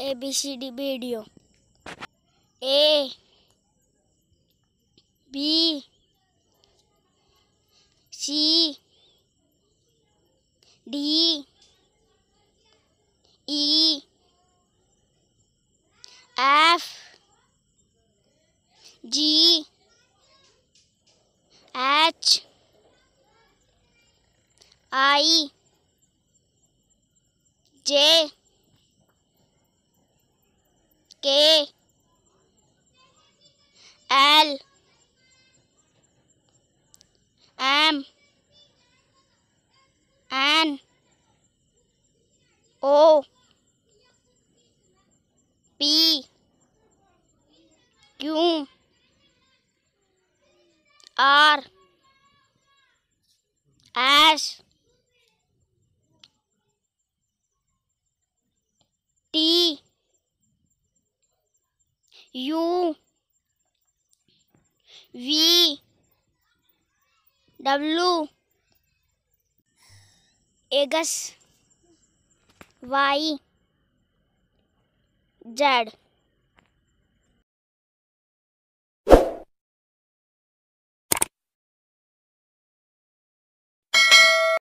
A B C D video A B C D E F G H I J K L M N O P Q R S T U V W X Y Z